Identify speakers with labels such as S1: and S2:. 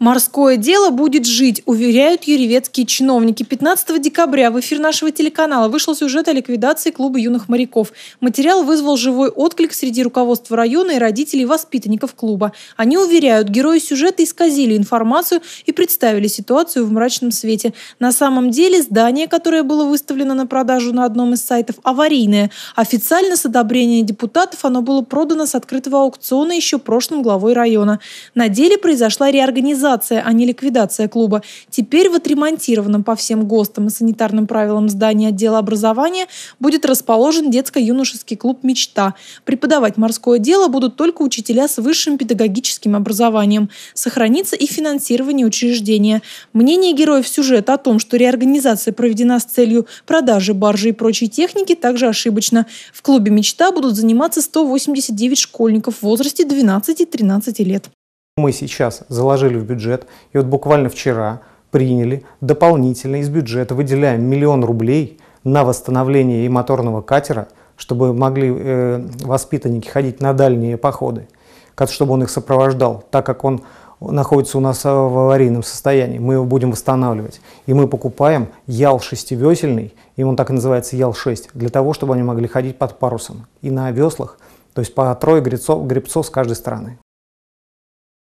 S1: Морское дело будет жить, уверяют юревецкие чиновники. 15 декабря в эфир нашего телеканала вышел сюжет о ликвидации клуба юных моряков. Материал вызвал живой отклик среди руководства района и родителей воспитанников клуба. Они уверяют, герои сюжета исказили информацию и представили ситуацию в мрачном свете. На самом деле здание, которое было выставлено на продажу на одном из сайтов, аварийное. Официально с одобрения депутатов оно было продано с открытого аукциона еще прошлым главой района. На деле произошла реорганизация реорганизация, а не ликвидация клуба. Теперь в отремонтированном по всем ГОСТам и санитарным правилам здании отдела образования будет расположен детско-юношеский клуб «Мечта». Преподавать морское дело будут только учителя с высшим педагогическим образованием. Сохранится и финансирование учреждения. Мнение героев сюжета о том, что реорганизация проведена с целью продажи баржи и прочей техники, также ошибочно. В клубе «Мечта» будут заниматься 189 школьников в возрасте 12-13 и лет.
S2: Мы сейчас заложили в бюджет, и вот буквально вчера приняли дополнительно из бюджета, выделяем миллион рублей на восстановление и моторного катера, чтобы могли э, воспитанники ходить на дальние походы, чтобы он их сопровождал, так как он находится у нас э, в аварийном состоянии, мы его будем восстанавливать. И мы покупаем ял шестивесельный, и он так и называется ял-6, для того, чтобы они могли ходить под парусом и на веслах, то есть по трое гребцов, гребцов с каждой стороны.